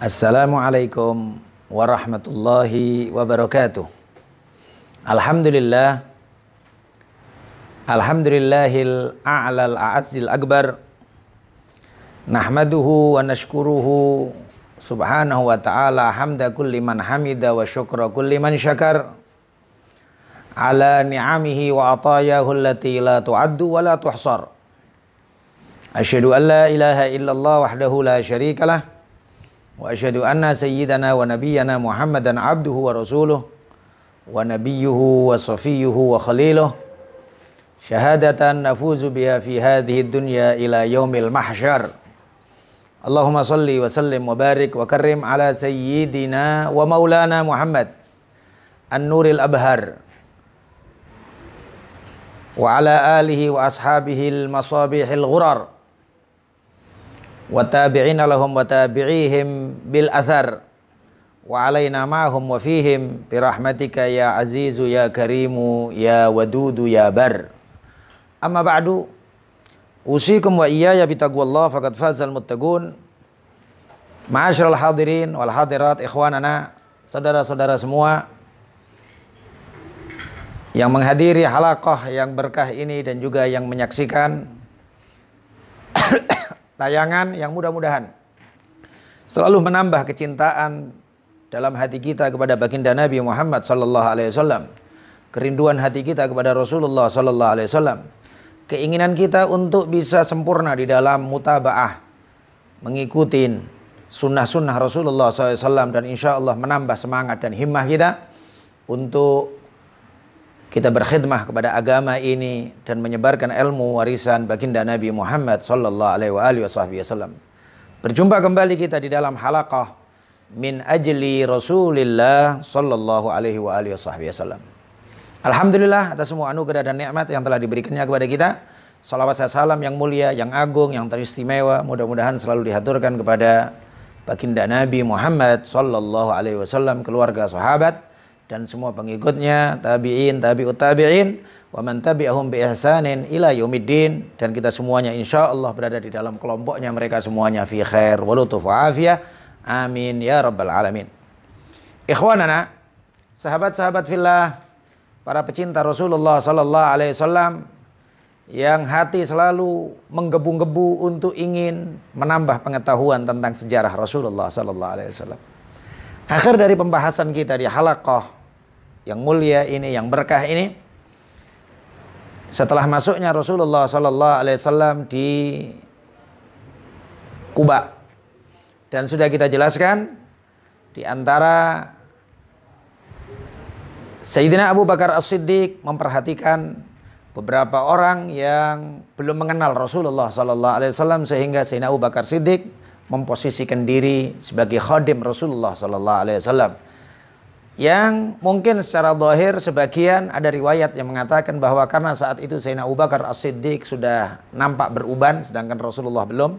Assalamualaikum warahmatullahi wabarakatuh. Alhamdulillah. Alhamdulillahil a'lal a'azzil akbar. Nahmaduhu wa nashkuruhu subhanahu wa ta'ala hamda kulli man hamida wa syukra kulli man syakar. Ala ni'amihi wa atayahu allati la tu'addu wa la tuhsar. أشهد أن لا إله إلا الله وحده لا شريك له وأشهد أن سيدنا ونبينا محمدا عبده ورسوله ونبيه وصفيه وخليله شهادة نفوز بها في هذه الدنيا إلى يوم المحشر اللهم صل وسلم وبارك وكرم على سيدنا ومولانا محمد النور الأبهر وعلى آله وأصحابه المصابيح الغرر wa tabi'ina lahum wa tabi'ihim bil athar wa alaina ma'hum wa fihim bi rahmatika ya azizu ya karimu ya wadudu ya bar amma ba'du usikum wa iyaya bitaqwallah faqad fazal muttaqun ma'asyiral hadirin wal hadirat ikhwanana saudara-saudara semua yang menghadiri halakoh yang berkah ini dan juga yang menyaksikan tayangan yang mudah-mudahan selalu menambah kecintaan dalam hati kita kepada baginda Nabi Muhammad sallallahu alaihi wasallam, kerinduan hati kita kepada Rasulullah sallallahu alaihi wasallam, keinginan kita untuk bisa sempurna di dalam mutabaah, mengikuti sunnah-sunnah Rasulullah SAW dan insya Allah menambah semangat dan himmah kita untuk kita berkhidmah kepada agama ini dan menyebarkan ilmu warisan baginda Nabi Muhammad sallallahu alaihi wasallam. Berjumpa kembali kita di dalam halaqah min ajli Rasulillah sallallahu alaihi wasallam. Alhamdulillah atas semua anugerah dan nikmat yang telah diberikannya kepada kita. Salawat saya salam yang mulia, yang agung, yang teristimewa mudah-mudahan selalu dihaturkan kepada baginda Nabi Muhammad sallallahu alaihi wasallam, keluarga sahabat, dan semua pengikutnya tabi'in tabi'ut tabi'in wa man tabi'ahum bi ihsanin ila yaumiddin dan kita semuanya insyaallah berada di dalam kelompoknya mereka semuanya fi khair wa lutuf wa afiyah amin ya rabbal alamin ikhwanana sahabat-sahabat fillah para pecinta Rasulullah sallallahu alaihi wasallam yang hati selalu menggebu-gebu untuk ingin menambah pengetahuan tentang sejarah Rasulullah sallallahu alaihi wasallam Akhir dari pembahasan kita di halakoh yang mulia ini, yang berkah ini, setelah masuknya Rasulullah Sallallahu Alaihi Wasallam di Kuba dan sudah kita jelaskan di antara Sayyidina Abu Bakar As-Siddiq memperhatikan beberapa orang yang belum mengenal Rasulullah Sallallahu Alaihi Wasallam sehingga Sayyidina Abu Bakar Siddiq memposisikan diri sebagai khadim Rasulullah sallallahu alaihi wasallam yang mungkin secara dohir sebagian ada riwayat yang mengatakan bahwa karena saat itu Sayyidina Abu Bakar As-Siddiq sudah nampak beruban sedangkan Rasulullah belum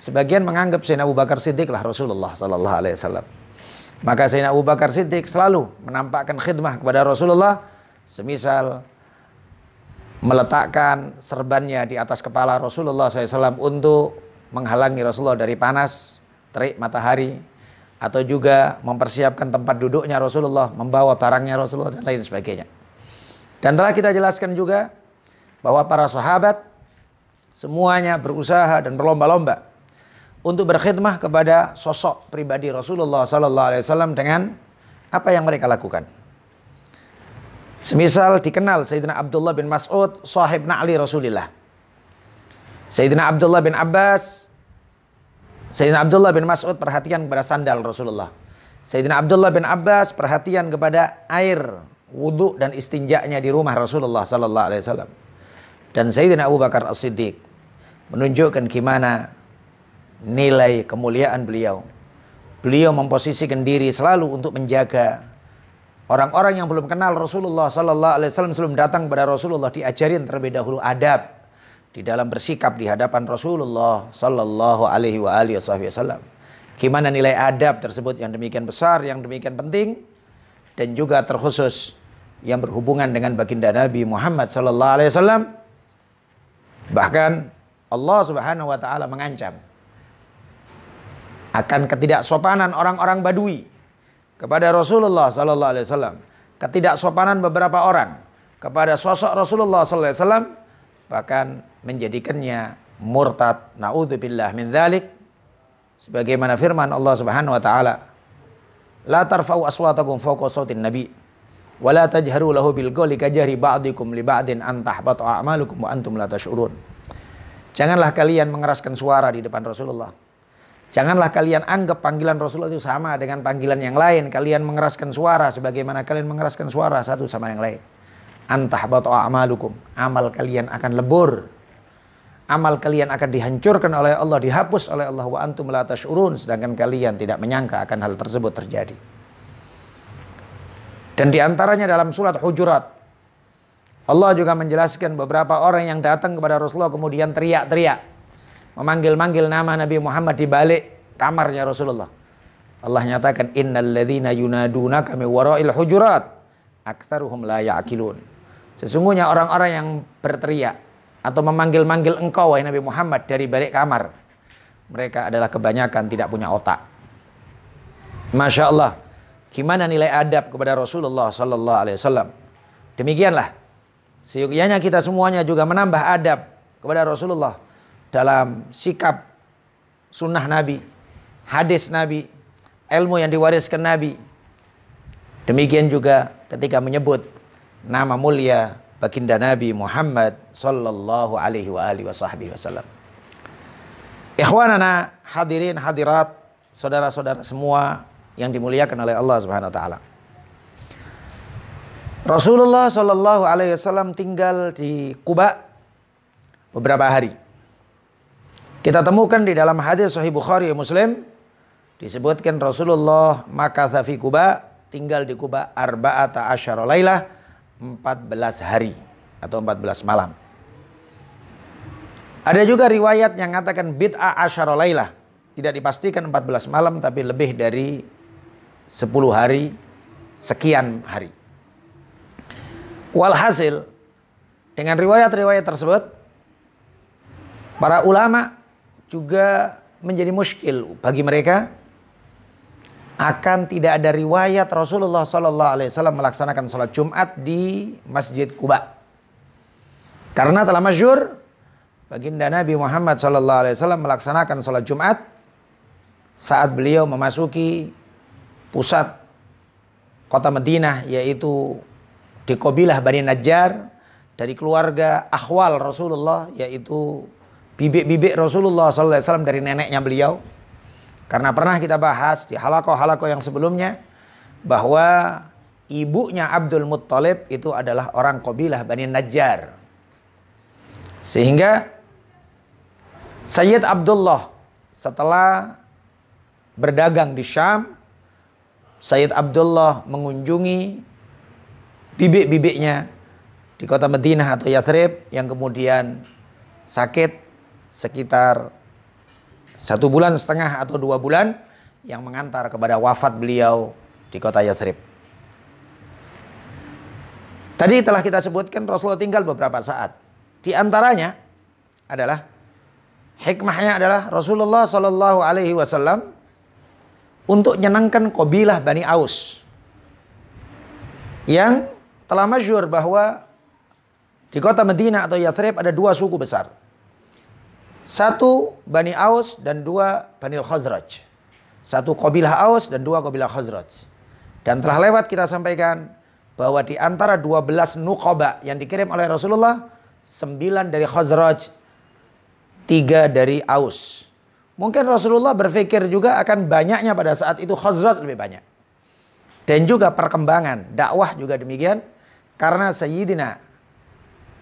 sebagian menganggap Sayyidina Abu Bakar Siddiq lah Rasulullah sallallahu alaihi wasallam maka Sayyidina Abu Bakar Siddiq selalu menampakkan khidmah kepada Rasulullah semisal meletakkan serbannya di atas kepala Rasulullah SAW untuk menghalangi Rasulullah dari panas, terik matahari, atau juga mempersiapkan tempat duduknya Rasulullah, membawa barangnya Rasulullah, dan lain sebagainya. Dan telah kita jelaskan juga bahwa para sahabat semuanya berusaha dan berlomba-lomba untuk berkhidmah kepada sosok pribadi Rasulullah Sallallahu Alaihi Wasallam dengan apa yang mereka lakukan. Semisal dikenal Sayyidina Abdullah bin Mas'ud sahib na'li Rasulillah. Sayyidina Abdullah bin Abbas, Sayyidina Abdullah bin Mas'ud perhatian kepada sandal Rasulullah. Sayyidina Abdullah bin Abbas perhatian kepada air wudhu dan istinjaknya di rumah Rasulullah Sallallahu Alaihi Wasallam. Dan Sayyidina Abu Bakar As-Siddiq menunjukkan gimana nilai kemuliaan beliau. Beliau memposisikan diri selalu untuk menjaga orang-orang yang belum kenal Rasulullah Sallallahu Alaihi Wasallam sebelum datang kepada Rasulullah diajarin terlebih dahulu adab di dalam bersikap di hadapan Rasulullah sallallahu alaihi wasallam. Gimana nilai adab tersebut yang demikian besar, yang demikian penting dan juga terkhusus yang berhubungan dengan baginda Nabi Muhammad sallallahu alaihi wasallam. Bahkan Allah Subhanahu wa taala mengancam akan ketidaksopanan orang-orang Badui kepada Rasulullah sallallahu alaihi wasallam, ketidaksopanan beberapa orang kepada sosok Rasulullah sallallahu alaihi wasallam bahkan menjadikannya murtad. naudzubillah min dzalik. Sebagaimana firman Allah Subhanahu wa taala, "La tarfa'u aswatakum fawqa sawtin nabi wa la tajharu lahu bil qawli kajahri ba'dikum li ba'din an tahbata a'malukum wa antum la tash'urun." Janganlah kalian mengeraskan suara di depan Rasulullah. Janganlah kalian anggap panggilan Rasulullah itu sama dengan panggilan yang lain. Kalian mengeraskan suara sebagaimana kalian mengeraskan suara satu sama yang lain. Antah amalukum. Amal kalian akan lebur amal kalian akan dihancurkan oleh Allah, dihapus oleh Allah wa antum la tashurun sedangkan kalian tidak menyangka akan hal tersebut terjadi. Dan diantaranya dalam surat Hujurat Allah juga menjelaskan beberapa orang yang datang kepada Rasulullah kemudian teriak-teriak memanggil-manggil nama Nabi Muhammad di balik kamarnya Rasulullah. Allah nyatakan ladhina yunaduna kami warail hujurat aktsaruhum la ya'kilun. Sesungguhnya orang-orang yang berteriak atau memanggil-manggil engkau wahai Nabi Muhammad dari balik kamar. Mereka adalah kebanyakan tidak punya otak. Masya Allah, gimana nilai adab kepada Rasulullah Sallallahu Alaihi Wasallam? Demikianlah, seyukianya kita semuanya juga menambah adab kepada Rasulullah dalam sikap sunnah Nabi, hadis Nabi, ilmu yang diwariskan Nabi. Demikian juga ketika menyebut nama mulia baginda Nabi Muhammad sallallahu alaihi wa alihi wasallam. Ikhwanana hadirin hadirat saudara-saudara semua yang dimuliakan oleh Allah Subhanahu wa taala. Rasulullah Sallallahu Alaihi Wasallam tinggal di Kuba beberapa hari. Kita temukan di dalam hadis Sahih Bukhari Muslim disebutkan Rasulullah maka fi Kuba tinggal di Kuba arba'ata asyara lailah 14 hari atau 14 malam. Ada juga riwayat yang mengatakan bid'ah asyara Tidak dipastikan 14 malam tapi lebih dari 10 hari sekian hari. Walhasil dengan riwayat-riwayat tersebut para ulama juga menjadi muskil bagi mereka akan tidak ada riwayat Rasulullah Shallallahu Alaihi Wasallam melaksanakan sholat Jumat di Masjid Kuba. Karena telah masyur, baginda Nabi Muhammad Shallallahu Alaihi Wasallam melaksanakan sholat Jumat saat beliau memasuki pusat kota Madinah yaitu di Kobilah Bani Najjar dari keluarga Ahwal Rasulullah yaitu bibik-bibik Rasulullah Sallallahu Alaihi Wasallam dari neneknya beliau karena pernah kita bahas di halako-halako yang sebelumnya bahwa ibunya Abdul Muttalib itu adalah orang kabilah Bani Najjar. Sehingga Sayyid Abdullah setelah berdagang di Syam, Sayyid Abdullah mengunjungi bibik-bibiknya di kota Madinah atau Yathrib yang kemudian sakit sekitar satu bulan setengah atau dua bulan yang mengantar kepada wafat beliau di kota Yathrib. Tadi telah kita sebutkan Rasulullah tinggal beberapa saat. Di antaranya adalah hikmahnya adalah Rasulullah Shallallahu Alaihi Wasallam untuk menyenangkan kabilah Bani Aus yang telah masyur bahwa di kota Medina atau Yathrib ada dua suku besar. Satu Bani Aus dan dua Bani Khazraj. Satu Qabilah Aus dan dua Qabilah Khazraj. Dan telah lewat kita sampaikan bahwa di antara 12 nukoba yang dikirim oleh Rasulullah, sembilan dari Khazraj, tiga dari Aus. Mungkin Rasulullah berpikir juga akan banyaknya pada saat itu Khazraj lebih banyak. Dan juga perkembangan dakwah juga demikian karena Sayyidina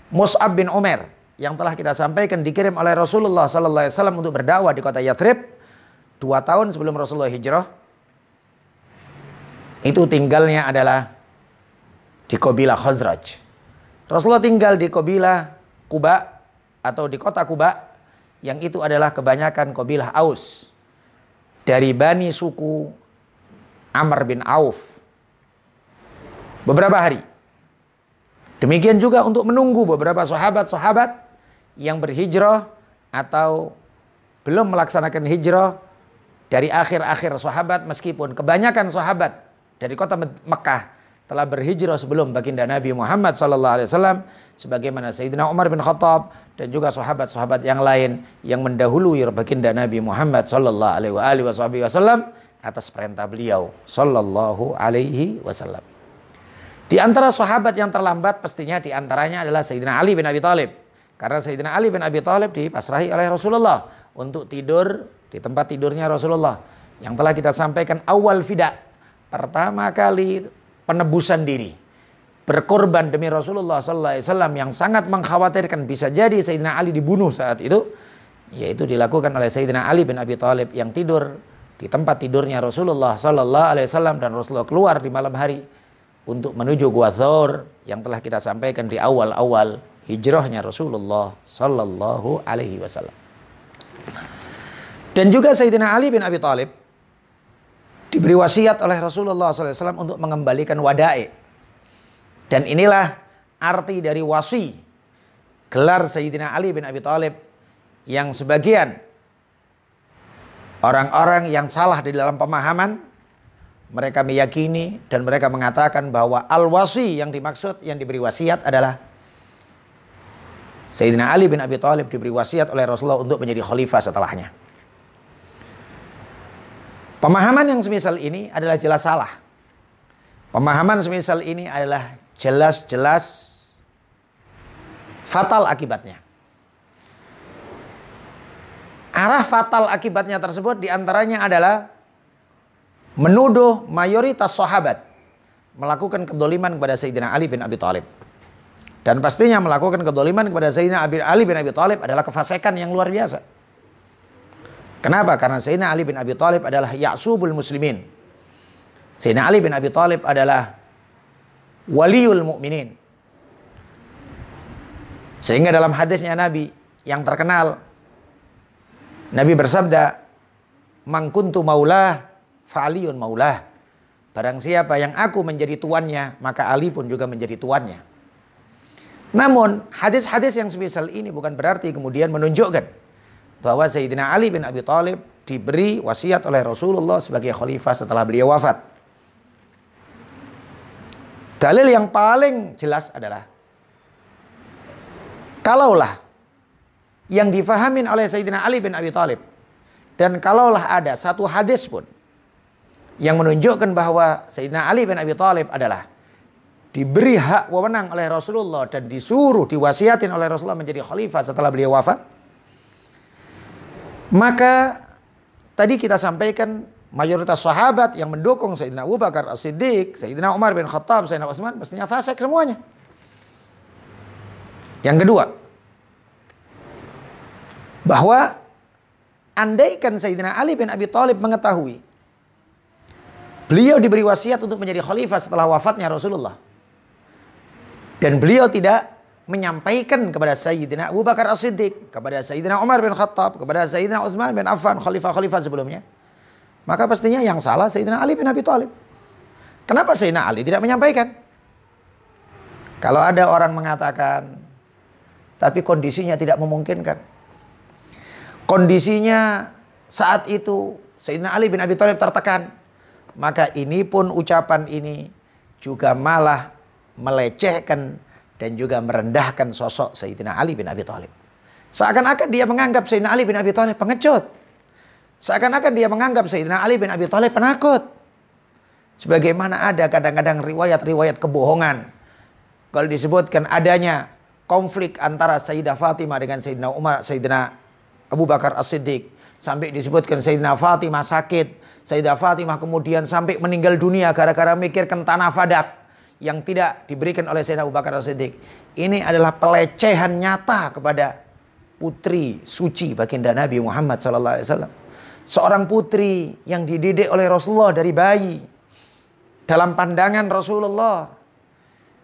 Mus'ab bin Umar yang telah kita sampaikan dikirim oleh Rasulullah sallallahu alaihi wasallam untuk berdakwah di kota Yathrib dua tahun sebelum Rasulullah hijrah itu tinggalnya adalah di Kobilah Khazraj. Rasulullah tinggal di Kobilah Kuba atau di kota Kuba yang itu adalah kebanyakan Kobilah Aus dari bani suku Amr bin Auf. Beberapa hari. Demikian juga untuk menunggu beberapa sahabat-sahabat yang berhijrah atau belum melaksanakan hijrah dari akhir-akhir sahabat meskipun kebanyakan sahabat dari kota Mekah telah berhijrah sebelum baginda Nabi Muhammad sallallahu alaihi wasallam sebagaimana Sayyidina Umar bin Khattab dan juga sahabat-sahabat yang lain yang mendahului baginda Nabi Muhammad sallallahu alaihi wasallam atas perintah beliau sallallahu alaihi wasallam. Di antara sahabat yang terlambat pastinya di antaranya adalah Sayyidina Ali bin Abi Thalib karena Sayyidina Ali bin Abi Thalib dipasrahi oleh Rasulullah untuk tidur di tempat tidurnya Rasulullah. Yang telah kita sampaikan awal fida. Pertama kali penebusan diri. Berkorban demi Rasulullah Sallallahu Alaihi Wasallam yang sangat mengkhawatirkan bisa jadi Sayyidina Ali dibunuh saat itu. Yaitu dilakukan oleh Sayyidina Ali bin Abi Thalib yang tidur di tempat tidurnya Rasulullah Sallallahu Alaihi Wasallam dan Rasulullah keluar di malam hari untuk menuju Gua Thor yang telah kita sampaikan di awal-awal hijrahnya Rasulullah Sallallahu Alaihi Wasallam. Dan juga Sayyidina Ali bin Abi Thalib diberi wasiat oleh Rasulullah SAW untuk mengembalikan wadai. Dan inilah arti dari wasi gelar Sayyidina Ali bin Abi Thalib yang sebagian orang-orang yang salah di dalam pemahaman mereka meyakini dan mereka mengatakan bahwa al-wasi yang dimaksud yang diberi wasiat adalah Sayyidina Ali bin Abi Thalib diberi wasiat oleh Rasulullah untuk menjadi khalifah setelahnya. Pemahaman yang semisal ini adalah jelas salah. Pemahaman semisal ini adalah jelas-jelas fatal akibatnya. Arah fatal akibatnya tersebut diantaranya adalah menuduh mayoritas sahabat melakukan kedoliman kepada Sayyidina Ali bin Abi Thalib. Dan pastinya melakukan kedoliman kepada Sayyidina Ali bin Abi Thalib adalah kefasikan yang luar biasa. Kenapa? Karena Sayyidina Ali bin Abi Thalib adalah Ya'subul Muslimin. Sayyidina Ali bin Abi Thalib adalah waliul mukminin. Sehingga dalam hadisnya Nabi yang terkenal Nabi bersabda, "Mangkuntu maulah Faliun maulah." Barang siapa yang aku menjadi tuannya, maka Ali pun juga menjadi tuannya. Namun hadis-hadis yang semisal ini bukan berarti kemudian menunjukkan bahwa Sayyidina Ali bin Abi Thalib diberi wasiat oleh Rasulullah sebagai khalifah setelah beliau wafat. Dalil yang paling jelas adalah kalaulah yang difahamin oleh Sayyidina Ali bin Abi Thalib dan kalaulah ada satu hadis pun yang menunjukkan bahwa Sayyidina Ali bin Abi Thalib adalah diberi hak wewenang oleh Rasulullah dan disuruh diwasiatin oleh Rasulullah menjadi khalifah setelah beliau wafat, maka tadi kita sampaikan mayoritas sahabat yang mendukung Sayyidina Abu Bakar As-Siddiq, Sayyidina Umar bin Khattab, Sayyidina Utsman mestinya fasik semuanya. Yang kedua, bahwa andaikan Sayyidina Ali bin Abi Thalib mengetahui beliau diberi wasiat untuk menjadi khalifah setelah wafatnya Rasulullah, dan beliau tidak menyampaikan kepada Sayyidina Abu Bakar As-Siddiq, kepada Sayyidina Umar bin Khattab, kepada Sayyidina Utsman bin Affan, khalifah-khalifah sebelumnya. Maka pastinya yang salah Sayyidina Ali bin Abi Thalib. Kenapa Sayyidina Ali tidak menyampaikan? Kalau ada orang mengatakan tapi kondisinya tidak memungkinkan. Kondisinya saat itu Sayyidina Ali bin Abi Thalib tertekan, maka ini pun ucapan ini juga malah melecehkan dan juga merendahkan sosok Sayyidina Ali bin Abi Thalib. Seakan-akan dia menganggap Sayyidina Ali bin Abi Thalib pengecut. Seakan-akan dia menganggap Sayyidina Ali bin Abi Thalib penakut. Sebagaimana ada kadang-kadang riwayat-riwayat kebohongan. Kalau disebutkan adanya konflik antara Sayyidah Fatimah dengan Sayyidina Umar, Sayyidina Abu Bakar As-Siddiq. Sampai disebutkan Sayyidina Fatimah sakit. Sayyidah Fatimah kemudian sampai meninggal dunia gara-gara mikirkan tanah fadak yang tidak diberikan oleh Sayyidina Abu Bakar Al siddiq Ini adalah pelecehan nyata kepada putri suci baginda Nabi Muhammad SAW Seorang putri yang dididik oleh Rasulullah dari bayi. Dalam pandangan Rasulullah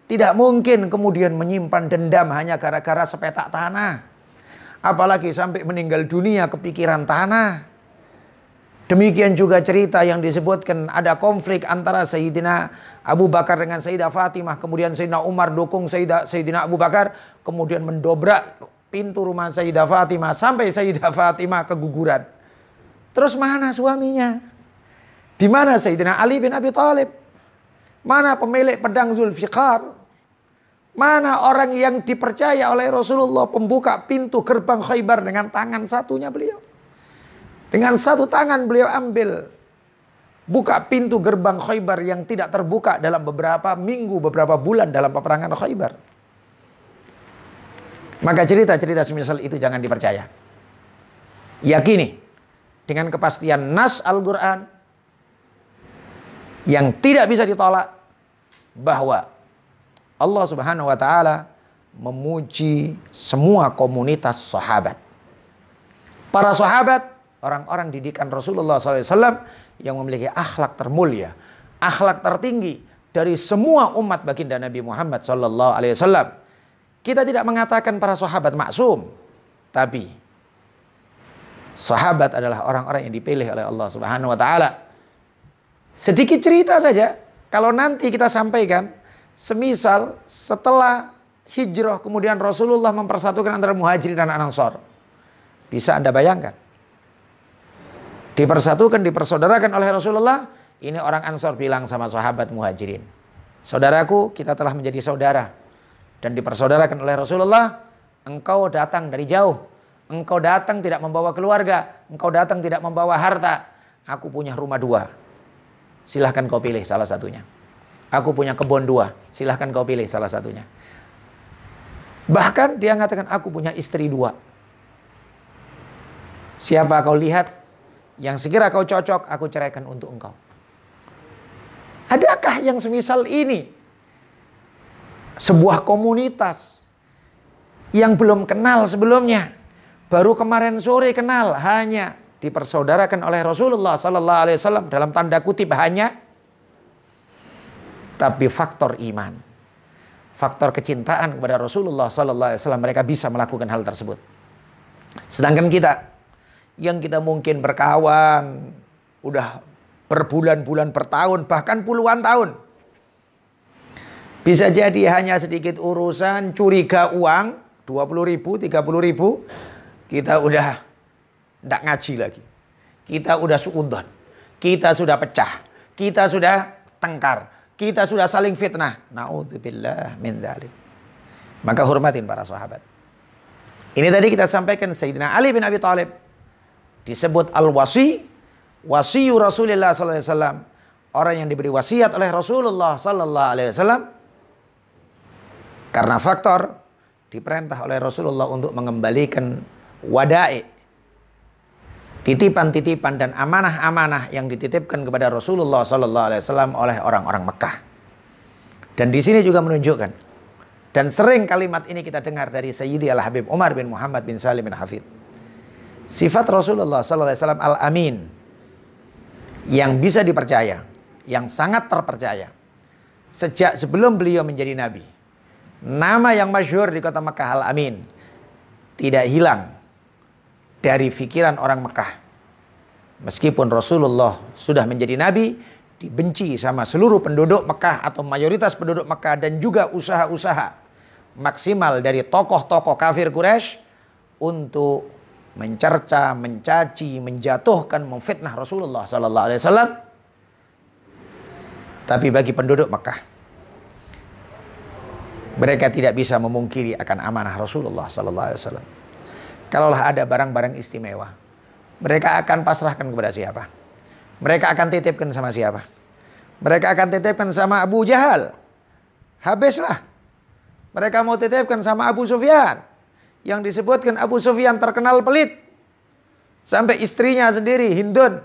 tidak mungkin kemudian menyimpan dendam hanya gara-gara sepetak tanah. Apalagi sampai meninggal dunia kepikiran tanah. Demikian juga cerita yang disebutkan ada konflik antara Sayyidina Abu Bakar dengan Sayyidah Fatimah. Kemudian Sayyidina Umar dukung Sayyidah, Sayyidina Abu Bakar. Kemudian mendobrak pintu rumah Sayyidah Fatimah. Sampai Sayyidah Fatimah keguguran. Terus mana suaminya? Di mana Sayyidina Ali bin Abi Thalib? Mana pemilik pedang Zulfiqar? Mana orang yang dipercaya oleh Rasulullah pembuka pintu gerbang Khaybar dengan tangan satunya beliau? Dengan satu tangan beliau ambil buka pintu gerbang Khaybar yang tidak terbuka dalam beberapa minggu, beberapa bulan dalam peperangan Khaybar. Maka cerita-cerita semisal itu jangan dipercaya. Yakini dengan kepastian nas Al-Qur'an yang tidak bisa ditolak bahwa Allah Subhanahu wa taala memuji semua komunitas sahabat. Para sahabat orang-orang didikan Rasulullah SAW yang memiliki akhlak termulia, akhlak tertinggi dari semua umat baginda Nabi Muhammad SAW. Kita tidak mengatakan para sahabat maksum, tapi sahabat adalah orang-orang yang dipilih oleh Allah Subhanahu wa taala. Sedikit cerita saja, kalau nanti kita sampaikan, semisal setelah hijrah kemudian Rasulullah mempersatukan antara muhajirin dan ansor. Bisa Anda bayangkan? Dipersatukan, dipersaudarakan oleh Rasulullah. Ini orang Ansor bilang sama sahabat muhajirin. Saudaraku, kita telah menjadi saudara. Dan dipersaudarakan oleh Rasulullah. Engkau datang dari jauh. Engkau datang tidak membawa keluarga. Engkau datang tidak membawa harta. Aku punya rumah dua. Silahkan kau pilih salah satunya. Aku punya kebun dua. Silahkan kau pilih salah satunya. Bahkan dia mengatakan aku punya istri dua. Siapa kau lihat yang segera kau cocok, aku ceraikan untuk engkau. Adakah yang semisal ini? Sebuah komunitas yang belum kenal sebelumnya, baru kemarin sore kenal, hanya dipersaudarakan oleh Rasulullah Sallallahu Alaihi Wasallam dalam tanda kutip hanya, tapi faktor iman, faktor kecintaan kepada Rasulullah Sallallahu Alaihi Wasallam mereka bisa melakukan hal tersebut. Sedangkan kita yang kita mungkin berkawan udah berbulan-bulan, bertahun, bahkan puluhan tahun. Bisa jadi hanya sedikit urusan curiga uang 20 ribu, 30 ribu kita udah tidak ngaji lagi. Kita udah suudon. Kita sudah pecah. Kita sudah tengkar. Kita sudah saling fitnah. Na'udzubillah min dhalim. Maka hormatin para sahabat. Ini tadi kita sampaikan Sayyidina Ali bin Abi Thalib disebut al-wasi, wasiyu Rasulullah sallallahu alaihi wasallam, orang yang diberi wasiat oleh Rasulullah sallallahu alaihi wasallam karena faktor diperintah oleh Rasulullah untuk mengembalikan wada'i titipan-titipan dan amanah-amanah yang dititipkan kepada Rasulullah sallallahu alaihi wasallam oleh orang-orang Mekah. Dan di sini juga menunjukkan dan sering kalimat ini kita dengar dari Sayyidi Al-Habib Umar bin Muhammad bin Salim bin Hafid. Sifat Rasulullah SAW Al-Amin yang bisa dipercaya, yang sangat terpercaya. Sejak sebelum beliau menjadi nabi, nama yang masyhur di kota Mekah Al-Amin tidak hilang dari pikiran orang Mekah. Meskipun Rasulullah sudah menjadi nabi, dibenci sama seluruh penduduk Mekah atau mayoritas penduduk Mekah dan juga usaha-usaha maksimal dari tokoh-tokoh kafir Quraisy untuk mencerca, mencaci, menjatuhkan, memfitnah Rasulullah sallallahu alaihi wasallam. Tapi bagi penduduk Mekah mereka tidak bisa memungkiri akan amanah Rasulullah sallallahu alaihi wasallam. Kalaulah ada barang-barang istimewa, mereka akan pasrahkan kepada siapa? Mereka akan titipkan sama siapa? Mereka akan titipkan sama Abu Jahal. Habislah. Mereka mau titipkan sama Abu Sufyan yang disebutkan Abu Sufyan terkenal pelit. Sampai istrinya sendiri Hindun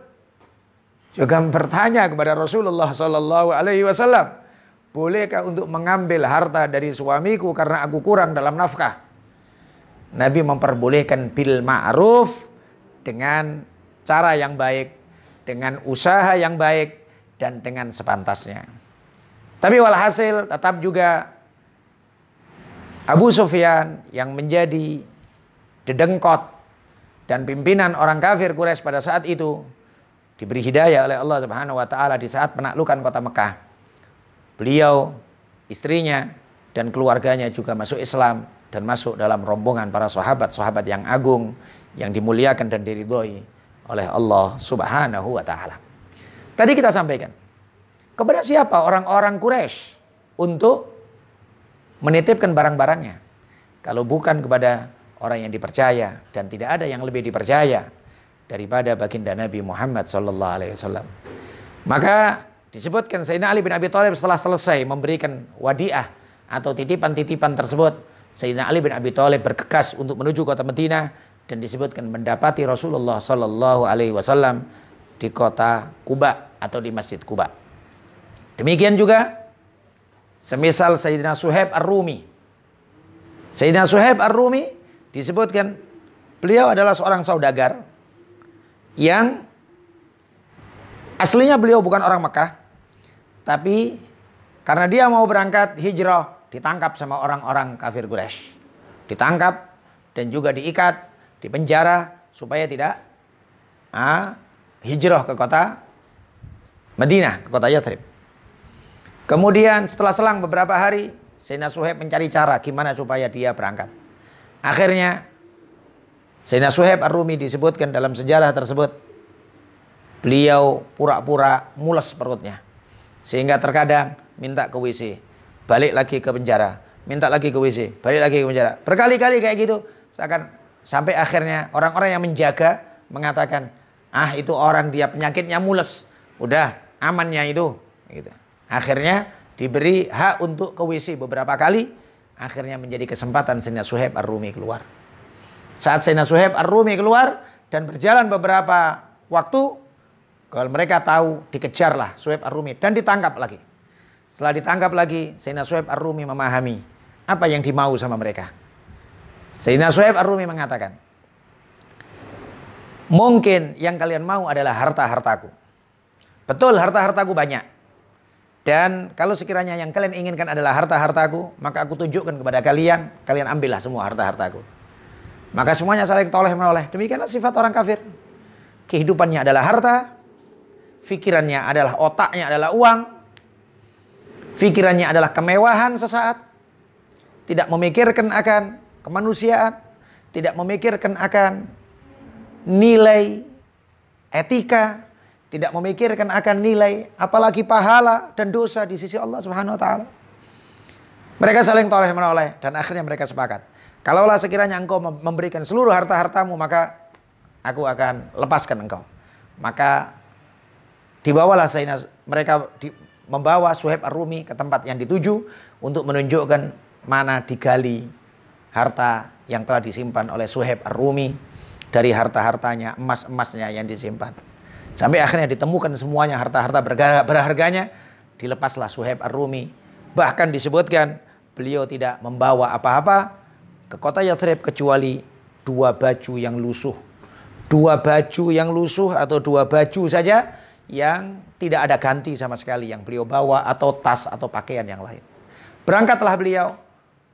juga bertanya kepada Rasulullah Shallallahu Alaihi Wasallam, bolehkah untuk mengambil harta dari suamiku karena aku kurang dalam nafkah? Nabi memperbolehkan bil ma'ruf dengan cara yang baik, dengan usaha yang baik, dan dengan sepantasnya. Tapi walhasil tetap juga Abu Sufyan yang menjadi dedengkot dan pimpinan orang kafir Quraisy pada saat itu diberi hidayah oleh Allah Subhanahu wa taala di saat penaklukan kota Mekah. Beliau, istrinya dan keluarganya juga masuk Islam dan masuk dalam rombongan para sahabat-sahabat yang agung yang dimuliakan dan diridhoi oleh Allah Subhanahu wa taala. Tadi kita sampaikan kepada siapa orang-orang Quraisy untuk menitipkan barang-barangnya. Kalau bukan kepada orang yang dipercaya dan tidak ada yang lebih dipercaya daripada baginda Nabi Muhammad Shallallahu Alaihi Wasallam. Maka disebutkan Sayyidina Ali bin Abi Thalib setelah selesai memberikan wadiah atau titipan-titipan tersebut, Sayyidina Ali bin Abi Thalib berkekas untuk menuju kota Medina dan disebutkan mendapati Rasulullah Shallallahu Alaihi Wasallam di kota Kuba atau di Masjid Kuba. Demikian juga Semisal Sayyidina Suhaib Ar-Rumi. Sayyidina Suhaib Ar-Rumi disebutkan beliau adalah seorang saudagar yang aslinya beliau bukan orang Mekah, tapi karena dia mau berangkat hijrah ditangkap sama orang-orang kafir Quraisy. Ditangkap dan juga diikat, di penjara supaya tidak ah, hijrah ke kota Madinah, ke kota Yathrib. Kemudian setelah selang beberapa hari, Sayyidina Suhaib mencari cara gimana supaya dia berangkat. Akhirnya Sayyidina Suhaib Ar-Rumi disebutkan dalam sejarah tersebut. Beliau pura-pura mules perutnya. Sehingga terkadang minta ke WC, balik lagi ke penjara, minta lagi ke WC, balik lagi ke penjara. Berkali-kali kayak gitu. Seakan sampai akhirnya orang-orang yang menjaga mengatakan, "Ah, itu orang dia penyakitnya mules. Udah, amannya itu." gitu. Akhirnya diberi hak untuk ke WC beberapa kali. Akhirnya menjadi kesempatan Sayyidina Suhaib Ar-Rumi keluar. Saat Sayyidina Suhaib Ar-Rumi keluar dan berjalan beberapa waktu. Kalau mereka tahu dikejarlah Suhaib Ar-Rumi dan ditangkap lagi. Setelah ditangkap lagi Sayyidina Suhaib Ar-Rumi memahami apa yang dimau sama mereka. Sayyidina Suhaib Ar-Rumi mengatakan. Mungkin yang kalian mau adalah harta-hartaku. Betul harta-hartaku banyak. Dan kalau sekiranya yang kalian inginkan adalah harta-hartaku, maka aku tunjukkan kepada kalian, kalian ambillah semua harta-hartaku. Maka semuanya saling toleh menoleh. Demikianlah sifat orang kafir. Kehidupannya adalah harta, pikirannya adalah otaknya adalah uang, pikirannya adalah kemewahan sesaat, tidak memikirkan akan kemanusiaan, tidak memikirkan akan nilai etika, tidak memikirkan akan nilai, apalagi pahala dan dosa di sisi Allah Subhanahu wa taala. Mereka saling toleh menoleh dan akhirnya mereka sepakat. Kalaulah sekiranya engkau memberikan seluruh harta-hartamu maka aku akan lepaskan engkau. Maka dibawalah Sayyidina mereka di, membawa Suhaib Ar-Rumi ke tempat yang dituju untuk menunjukkan mana digali harta yang telah disimpan oleh Suhaib Ar-Rumi dari harta-hartanya, emas-emasnya yang disimpan. Sampai akhirnya ditemukan semuanya harta-harta berharganya. Dilepaslah Suhaib Ar-Rumi. Bahkan disebutkan beliau tidak membawa apa-apa ke kota Yathrib kecuali dua baju yang lusuh. Dua baju yang lusuh atau dua baju saja yang tidak ada ganti sama sekali yang beliau bawa atau tas atau pakaian yang lain. Berangkatlah beliau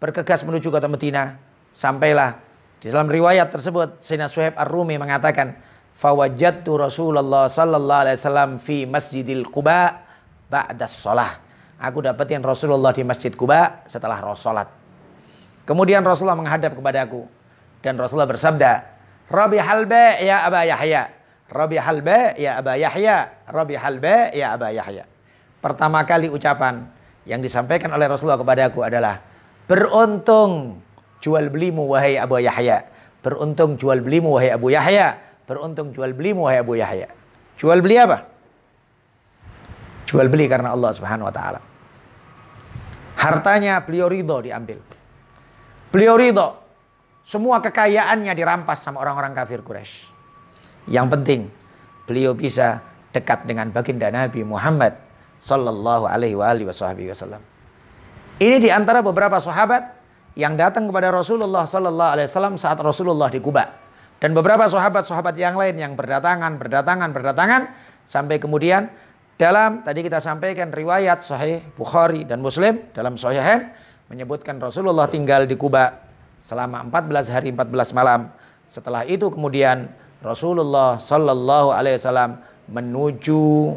bergegas menuju kota Medina. Sampailah di dalam riwayat tersebut Sina Suhaib Ar-Rumi mengatakan fawajadtu Rasulullah sallallahu alaihi wasallam fi Masjidil Quba ba'da sholat. Aku dapetin Rasulullah di Masjid Quba setelah Rosolat. Kemudian Rasulullah menghadap kepadaku dan Rasulullah bersabda, "Rabi halba ya Aba Yahya. Rabi halba ya Aba Yahya. Rabi halba ya Aba Yahya." Pertama kali ucapan yang disampaikan oleh Rasulullah kepadaku adalah, "Beruntung jual belimu wahai Abu Yahya. Beruntung jual belimu wahai Abu Yahya." beruntung jual beli wahai Abu Yahya. Jual beli apa? Jual beli karena Allah Subhanahu wa taala. Hartanya beliau ridho diambil. Beliau ridho. Semua kekayaannya dirampas sama orang-orang kafir Quraisy. Yang penting beliau bisa dekat dengan baginda Nabi Muhammad sallallahu alaihi wa wasallam. Ini di antara beberapa sahabat yang datang kepada Rasulullah sallallahu alaihi wasallam saat Rasulullah di Kuba. Dan beberapa sahabat-sahabat yang lain yang berdatangan, berdatangan, berdatangan. Sampai kemudian dalam tadi kita sampaikan riwayat Sahih Bukhari dan Muslim dalam Sahihain menyebutkan Rasulullah tinggal di Kuba selama 14 hari 14 malam. Setelah itu kemudian Rasulullah Shallallahu Alaihi Wasallam menuju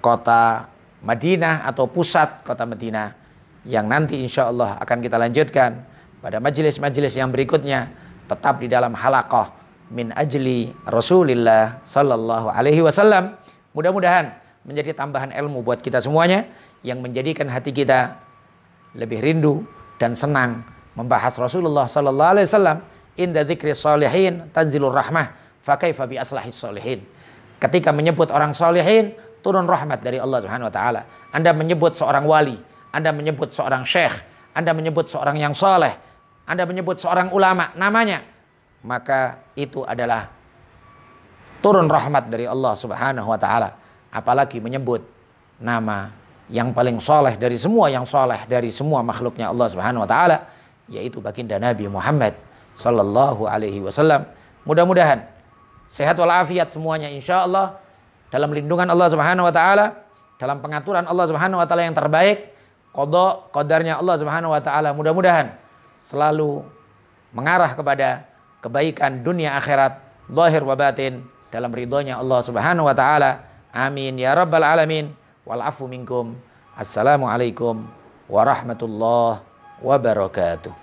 kota Madinah atau pusat kota Madinah yang nanti insya Allah akan kita lanjutkan pada majelis-majelis yang berikutnya tetap di dalam halakoh min ajli Rasulillah sallallahu alaihi wasallam. Mudah-mudahan menjadi tambahan ilmu buat kita semuanya yang menjadikan hati kita lebih rindu dan senang membahas Rasulullah sallallahu alaihi wasallam inda dzikri salihin tanzilur rahmah fa kaifa bi aslahis salihin. Ketika menyebut orang salihin turun rahmat dari Allah Subhanahu wa taala. Anda menyebut seorang wali, Anda menyebut seorang syekh, Anda menyebut seorang yang saleh, Anda menyebut seorang ulama namanya maka itu adalah turun rahmat dari Allah Subhanahu wa taala apalagi menyebut nama yang paling soleh dari semua yang soleh dari semua makhluknya Allah Subhanahu wa taala yaitu baginda Nabi Muhammad sallallahu alaihi wasallam mudah-mudahan sehat walafiat semuanya insyaallah dalam lindungan Allah Subhanahu wa taala dalam pengaturan Allah Subhanahu wa taala yang terbaik kodok kodarnya Allah Subhanahu wa taala mudah-mudahan selalu mengarah kepada kebaikan dunia akhirat zahir wa batin dalam ridhonya Allah Subhanahu wa taala. Amin ya rabbal alamin. Wal afu minkum. Assalamualaikum warahmatullahi wabarakatuh.